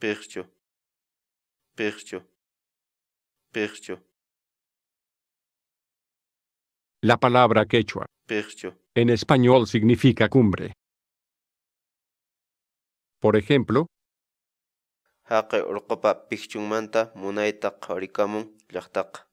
percho, percho, percho. La palabra quechua percho. en español significa cumbre. Por ejemplo, Haqe urqopa pichunmanta munaytaq qarikamun llaqtaqa.